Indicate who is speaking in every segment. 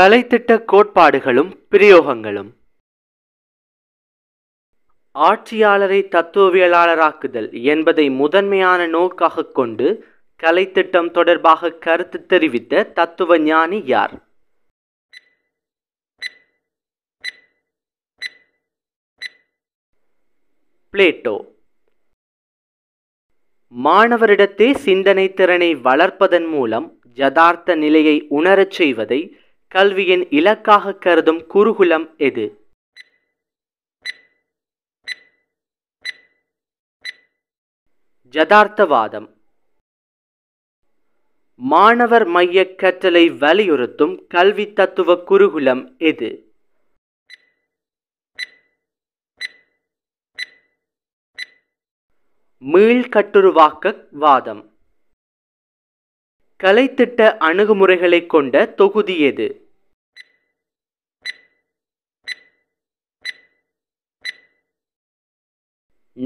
Speaker 1: கலைத்திட்ட கோட்பாடுகளும் பிரயோகங்களும் ஆட்சியாளரை தத்துவவியலாளராக்குதல் என்பதை முதன்மையான நோக்காக கொண்டு கலைத்திட்டம் தொடர்பாக கருத்து தெரிவித்த தத்துவ ஞானி யார் பிளேட்டோ மாணவரிடத்தே சிந்தனை திறனை வளர்ப்பதன் மூலம் ஜதார்த்த நிலையை உணரச் செய்வதை கல்வியின் இலக்காக கருதும் குருகுலம் எது ஜதார்த்தவாதம் மாணவர் மைய கற்றலை வலியுறுத்தும் கல்வி தத்துவ குருகுலம் எது மீள்கட்டுருவாக்க வாதம் கலைத்திட்ட அணுகுமுறைகளை கொண்ட தொகுதி எது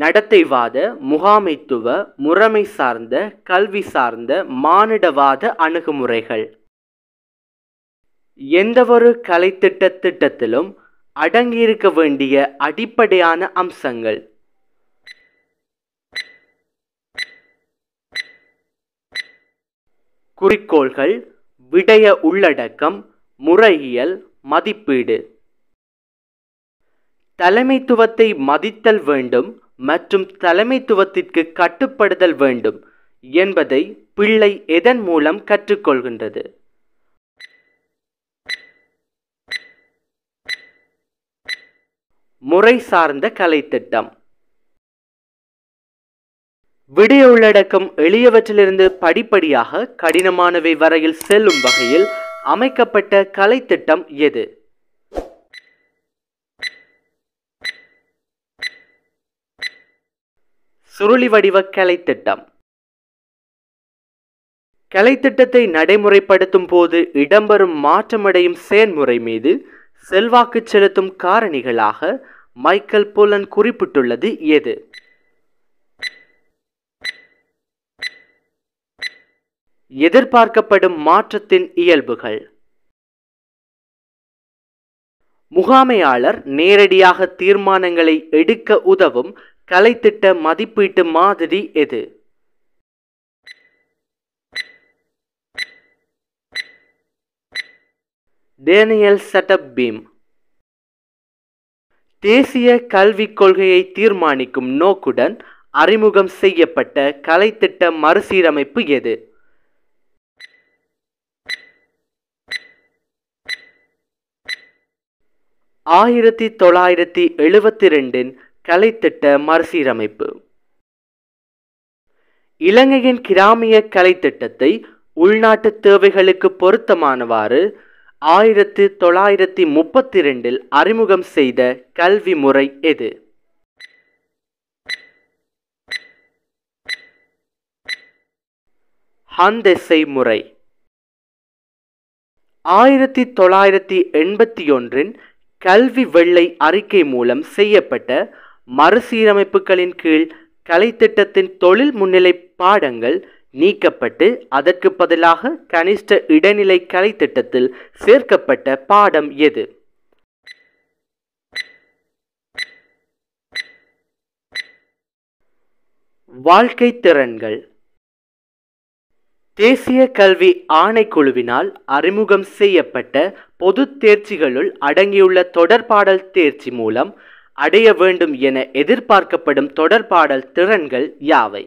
Speaker 1: நடத்தைவாத முகாமைத்துவ முறைமை சார்ந்த கல்வி சார்ந்த மானிடவாத அணுகுமுறைகள் எந்தவொரு கலைத்திட்ட திட்டத்திலும் அடங்கியிருக்க வேண்டிய அடிப்படையான அம்சங்கள் குறிக்கோள்கள் விடய உள்ளடக்கம் முறையியல் மதிப்பீடு தலைமைத்துவத்தை மதித்தல் வேண்டும் மற்றும் தலைமைத்துவத்திற்கு கட்டுப்படுதல் வேண்டும் என்பதை பிள்ளை எதன் மூலம் கற்றுக்கொள்கின்றது முறை சார்ந்த கலைத்திட்டம் விடிய உள்ளடக்கம் எளியவற்றிலிருந்து படிப்படியாக கடினமானவை வரையில் செல்லும் வகையில் அமைக்கப்பட்ட கலைத்திட்டம் எது சுருளி வடிவ கலைத்திட்டம் கலைத்திட்டத்தை நடைமுறைப்படுத்தும் போது இடம்பெறும் மாற்றமடையும் செயல்முறை மீது செல்வாக்கு செலுத்தும் காரணிகளாக மைக்கேல் புலன் குறிப்பிட்டுள்ளது எது எதிர்பார்க்கப்படும் மாற்றத்தின் இயல்புகள் முகாமையாளர் நேரடியாக தீர்மானங்களை எடுக்க உதவும் கலைத்திட்ட மதிப்பீட்டு மாதிரி எது டேனியல் சட்டப் பீம் தேசிய கல்விக் கொள்கையை தீர்மானிக்கும் நோக்குடன் அறிமுகம் செய்யப்பட்ட கலைத்திட்ட மறுசீரமைப்பு எது ஆயிரத்தி தொள்ளாயிரத்தி எழுபத்தி ரெண்டின் கலைத்திட்ட மறுசீரமைப்பு இலங்கையின் கிராமிய கலைத்திட்டத்தை உள்நாட்டு தேவைகளுக்கு பொருத்தமானவாறு ஆயிரத்தி தொள்ளாயிரத்தி முப்பத்தி ரெண்டில் அறிமுகம் செய்த கல்வி முறை எது ஹந்தெசை முறை ஆயிரத்தி தொள்ளாயிரத்தி எண்பத்தி ஒன்றின் கல்வி வெள்ளை அறிக்கை மூலம் செய்யப்பட்ட மறுசீரமைப்புகளின் கீழ் கலைத்திட்டத்தின் தொழில் முன்னிலை பாடங்கள் நீக்கப்பட்டு அதற்கு பதிலாக கனிஷ்ட இடைநிலை கலைத்திட்டத்தில் சேர்க்கப்பட்ட பாடம் எது வாழ்க்கை திறன்கள் தேசிய கல்வி ஆணைக்குழுவினால் அறிமுகம் செய்யப்பட்ட பொது தேர்ச்சிகளுள் அடங்கியுள்ள தொடர்பாடல் தேர்ச்சி மூலம் அடைய வேண்டும் என எதிர்பார்க்கப்படும் தொடர்பாடல் திறன்கள் யாவை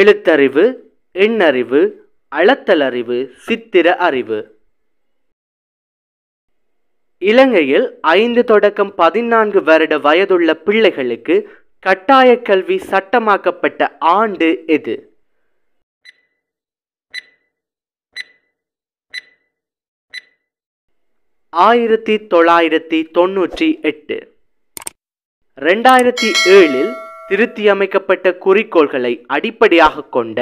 Speaker 1: எழுத்தறிவு எண்ணறிவு அளத்தலறிவு சித்திர அறிவு இலங்கையில் ஐந்து தொடக்கம் பதினான்கு வருட வயதுள்ள பிள்ளைகளுக்கு கட்டாய கல்வி சட்டமாக்கப்பட்ட ஆண்டு எது ஆயிரத்தி தொள்ளாயிரத்தி தொன்னூற்றி எட்டு ரெண்டாயிரத்தி ஏழில் திருத்தியமைக்கப்பட்ட குறிக்கோள்களை அடிப்படையாக கொண்ட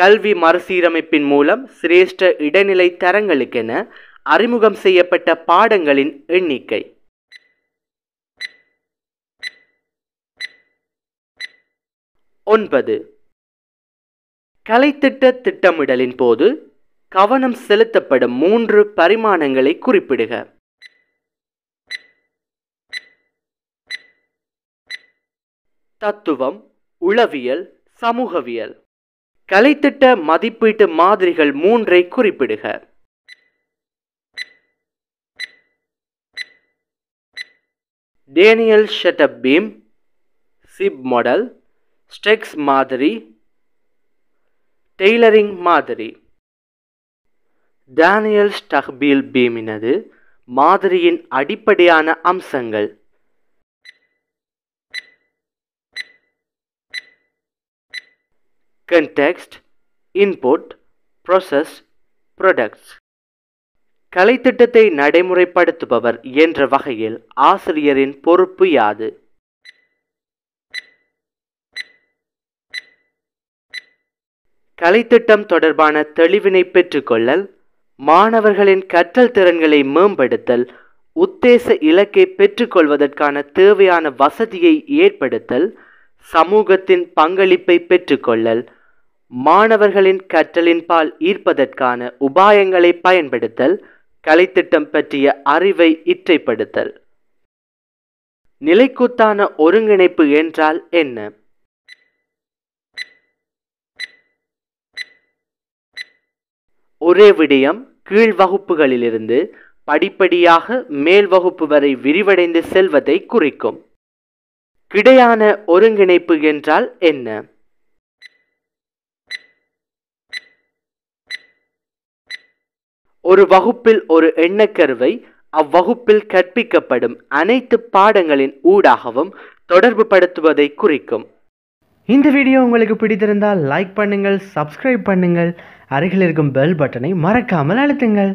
Speaker 1: கல்வி மறுசீரமைப்பின் மூலம் சிரேஷ்ட இடைநிலை தரங்களுக்கென அறிமுகம் செய்யப்பட்ட பாடங்களின் எண்ணிக்கை ஒன்பது கலைத்திட்ட திட்டமிடலின் போது கவனம் செலுத்தப்படும் மூன்று பரிமாணங்களை குறிப்பிடுக தத்துவம் உளவியல் சமூகவியல் கலைத்திட்ட மதிப்பீட்டு மாதிரிகள் மூன்றை குறிப்பிடுக Daniel Stufflebeam CIPP model Stake's மாதிரி டெய்லரிங் மாதிரி டேனியல் ஸ்டஹ்பீல் பீமினது மாதிரியின் அடிப்படையான அம்சங்கள் கண்டெக்ஸ்ட் இன்புட் ப்ரொசஸ் ப்ரொடக்ட்ஸ் கலைத்திட்டத்தை நடைமுறைப்படுத்துபவர் என்ற வகையில் ஆசிரியரின் பொறுப்பு யாது கலைத்திட்டம் தொடர்பான தெளிவினை பெற்றுக்கொள்ளல் மாணவர்களின் கற்றல் திறன்களை மேம்படுத்தல் உத்தேச இலக்கை பெற்றுக்கொள்வதற்கான தேவையான வசதியை ஏற்படுத்தல் சமூகத்தின் பங்களிப்பை பெற்றுக்கொள்ளல் மாணவர்களின் கற்றலின்பால் ஈர்ப்பதற்கான உபாயங்களை பயன்படுத்தல் கலைத்திட்டம் பற்றிய அறிவை இற்றைப்படுத்தல் நிலைக்குத்தான ஒருங்கிணைப்பு என்றால் என்ன ஒரே விடயம் கீழ் வகுப்புகளிலிருந்து படிப்படியாக மேல் வகுப்பு வரை விரிவடைந்து செல்வதை குறிக்கும் கிடையான ஒருங்கிணைப்பு என்றால் என்ன ஒரு வகுப்பில் ஒரு எண்ணக்கருவை அவ்வகுப்பில் கற்பிக்கப்படும் அனைத்து பாடங்களின் ஊடாகவும் தொடர்பு படுத்துவதை குறிக்கும் இந்த வீடியோ உங்களுக்கு பிடித்திருந்தால் லைக் பண்ணுங்கள் சப்ஸ்கிரைப் பண்ணுங்கள் அருகில் இருக்கும் பெல் பட்டனை மறக்காமல் அழுத்துங்கள்